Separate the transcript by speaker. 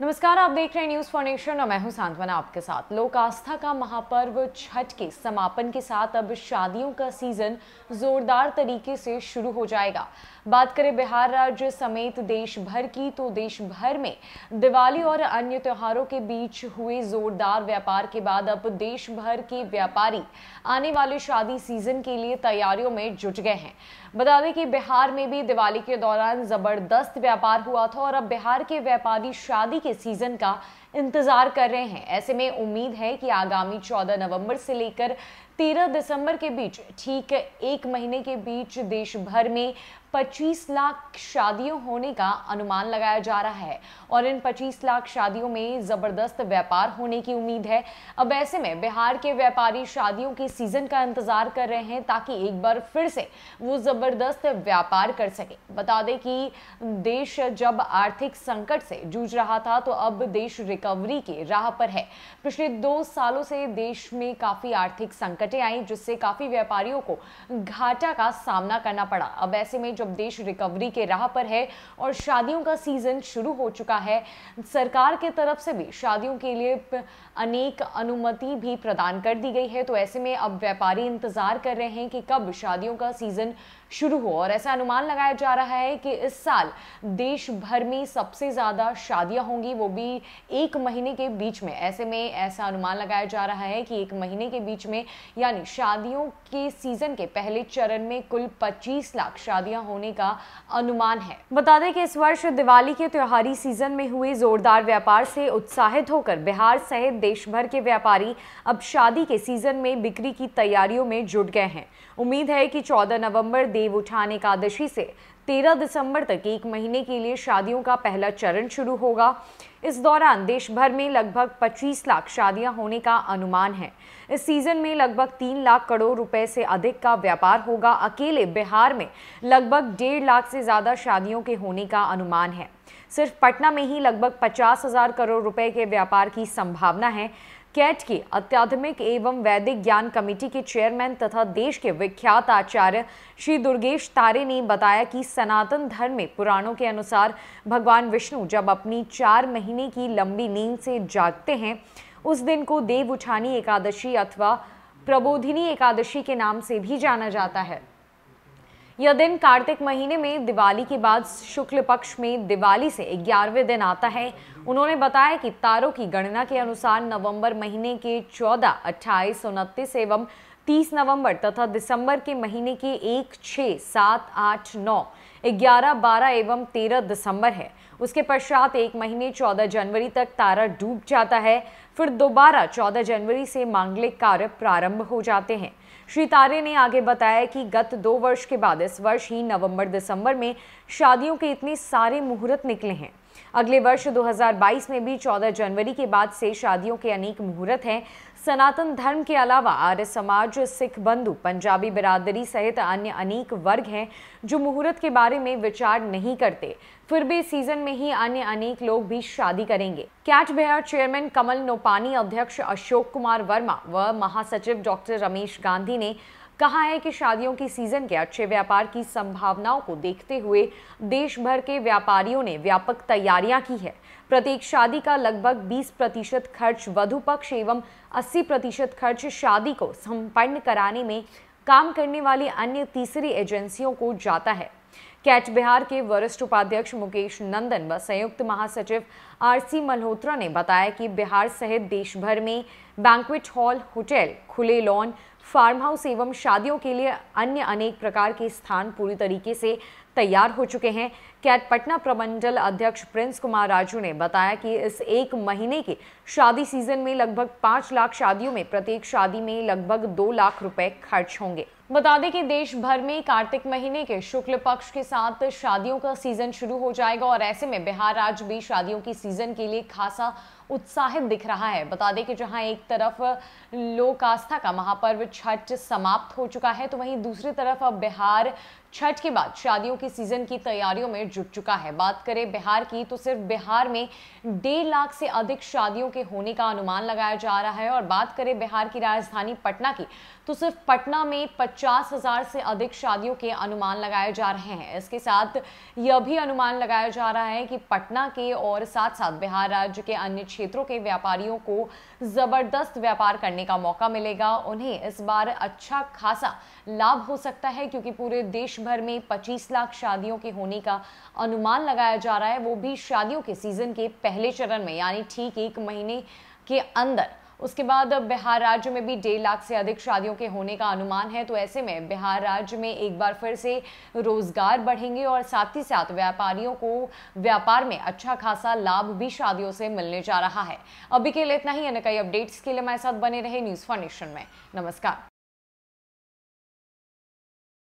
Speaker 1: नमस्कार आप देख रहे हैं न्यूज फॉर और मैं हूं सांत्वना आपके साथ लोक आस्था का महापर्व छठ के समापन के साथ अब शादियों का सीजन जोरदार तरीके से शुरू हो जाएगा बात करें बिहार राज्य समेत देश भर की तो देश भर में दिवाली और अन्य त्योहारों के बीच हुए जोरदार व्यापार के बाद अब देश भर के व्यापारी आने वाले शादी सीजन के लिए तैयारियों में जुट गए हैं बता दें कि बिहार में भी दिवाली के दौरान ज़बरदस्त व्यापार हुआ था और अब बिहार के व्यापारी शादी के सीज़न का इंतज़ार कर रहे हैं ऐसे में उम्मीद है कि आगामी 14 नवंबर से लेकर तेरह दिसंबर के बीच ठीक एक महीने के बीच देश भर में 25 लाख शादियों होने का अनुमान लगाया जा रहा है और इन 25 लाख शादियों में जबरदस्त व्यापार होने की उम्मीद है अब ऐसे में बिहार के व्यापारी शादियों के सीजन का इंतजार कर रहे हैं ताकि एक बार फिर से वो जबरदस्त व्यापार कर सके बता दें कि देश जब आर्थिक संकट से जूझ रहा था तो अब देश रिकवरी के राह पर है पिछले दो सालों से देश में काफी आर्थिक संकट संकटें आई जिससे काफी व्यापारियों को घाटा का सामना करना पड़ा अब ऐसे में जब देश रिकवरी के राह पर है और शादियों का सीजन शुरू हो चुका है सरकार के तरफ से भी शादियों के लिए अनेक अनुमति भी प्रदान कर दी गई है तो ऐसे में अब व्यापारी इंतजार कर रहे हैं कि कब शादियों का सीजन शुरू हो और ऐसा अनुमान लगाया जा रहा है कि इस साल देश भर में सबसे ज़्यादा शादियां होंगी वो भी एक महीने के बीच में ऐसे में ऐसा अनुमान लगाया जा रहा है कि एक महीने के बीच में यानी शादियों के सीजन के पहले चरण में कुल 25 लाख शादियां होने का अनुमान है बता दें कि इस वर्ष दिवाली के त्योहारी सीजन में हुए जोरदार व्यापार से उत्साहित होकर बिहार सहित देश भर के व्यापारी अब शादी के सीजन में बिक्री की तैयारियों में जुट गए हैं उम्मीद है कि चौदह नवम्बर देव उठान एकादशी से 13 दिसंबर तक एक महीने के लिए शादियों का पहला चरण शुरू होगा इस दौरान देश भर में लगभग 25 लाख शादियां होने का अनुमान है इस सीजन में लगभग 3 लाख करोड़ रुपए से अधिक का व्यापार होगा अकेले बिहार में लगभग डेढ़ लाख से ज़्यादा शादियों के होने का अनुमान है सिर्फ पटना में ही लगभग पचास हजार करोड़ रुपए के व्यापार की संभावना है कैट की अत्याधुनिक एवं वैदिक ज्ञान कमेटी के चेयरमैन तथा देश के विख्यात आचार्य श्री दुर्गेश तारे ने बताया कि सनातन धर्म में पुराणों के अनुसार भगवान विष्णु जब अपनी चार महीने की लंबी नींद से जागते हैं उस दिन को देव उठानी एकादशी अथवा प्रबोधिनी एकादशी के नाम से भी जाना जाता है यह दिन कार्तिक महीने में दिवाली के बाद शुक्ल पक्ष में दिवाली से ग्यारहवें दिन आता है उन्होंने बताया कि तारों की गणना के अनुसार नवंबर महीने के 14, 28, उनतीस एवं 30 नवंबर तथा दिसंबर के महीने के 1, 6, 7, 8, 9, 11, 12 एवं 13 दिसंबर है उसके पश्चात एक महीने चौदह जनवरी तक तारा डूब जाता है फिर दोबारा चौदह जनवरी से मांगलिक कार्य प्रारंभ हो जाते हैं श्री तारे ने आगे बताया कि गत दो वर्ष के बाद इस वर्ष ही नवंबर दिसंबर में शादियों के इतने सारे मुहूर्त निकले हैं अगले वर्ष 2022 में भी 14 जनवरी के बाद से शादियों के अनेक मुहूर्त हैं सनातन धर्म के अलावा आर्य समाज सिख बंधु पंजाबी बिरादरी सहित अन्य अनेक वर्ग हैं जो मुहूर्त के बारे में विचार नहीं करते फिर भी सीजन में ही अन्य अनेक लोग भी शादी करेंगे कैट बिहार चेयरमैन कमल नोपानी अध्यक्ष अशोक कुमार वर्मा व महासचिव डॉक्टर रमेश गांधी ने कहा है कि शादियों की सीजन के अच्छे व्यापार की संभावनाओं को देखते हुए देश भर के व्यापारियों ने व्यापक तैयारियां की है प्रत्येक शादी का लगभग 20 प्रतिशत खर्च वधु पक्ष एवं 80 प्रतिशत खर्च शादी को संपन्न कराने में काम करने वाली अन्य तीसरी एजेंसियों को जाता है कैच बिहार के वरिष्ठ उपाध्यक्ष मुकेश नंदन व संयुक्त महासचिव आरसी मल्होत्रा ने बताया कि बिहार सहित देश भर में बैंकुट हॉल होटल खुले लॉन फार्म हाउस एवं शादियों के लिए अन्य अनेक प्रकार के स्थान पूरी तरीके से तैयार हो चुके हैं कैट पटना प्रमंडल अध्यक्ष प्रिंस कुमार राजू ने बताया कि इस एक महीने के शादी सीजन में लगभग पाँच लाख शादियों में प्रत्येक शादी में लगभग दो लाख रुपए खर्च होंगे बता दें कि देश भर में कार्तिक महीने के शुक्ल पक्ष के साथ शादियों का सीजन शुरू हो जाएगा और ऐसे में बिहार राज्य भी शादियों की सीजन के लिए खासा उत्साहित दिख रहा है बता दें कि जहां एक तरफ लोक आस्था का महापर्व छठ समाप्त हो चुका है तो वहीं दूसरी तरफ अब बिहार छठ के बाद शादियों की सीजन की तैयारियों में जुट चुका है बात करें बिहार की तो सिर्फ बिहार में डेढ़ लाख से अधिक शादियों के होने का अनुमान लगाया जा रहा है और बात करें बिहार की राजधानी पटना की तो सिर्फ पटना में पचास हजार से अधिक शादियों के अनुमान लगाए जा रहे हैं इसके साथ यह भी अनुमान लगाया जा रहा है कि पटना के और साथ साथ बिहार राज्य के अन्य क्षेत्रों के व्यापारियों को ज़बरदस्त व्यापार करने का मौका मिलेगा उन्हें इस बार अच्छा खासा लाभ हो सकता है क्योंकि पूरे देश भर में 25 लाख शादियों के होने का अनुमान लगाया जा रहा है वो भी शादियों के सीज़न के पहले चरण में यानी ठीक एक महीने के अंदर उसके बाद बिहार राज्य में भी डेढ़ लाख से अधिक शादियों के होने का अनुमान है तो ऐसे में बिहार राज्य में एक बार फिर से रोजगार बढ़ेंगे और साथ ही साथ व्यापारियों को व्यापार में अच्छा खासा लाभ भी शादियों से मिलने जा रहा है अभी के लिए इतना ही अन्य कई अपडेट्स के लिए हमारे साथ बने रहे न्यूज़ फाउंडेशन में नमस्कार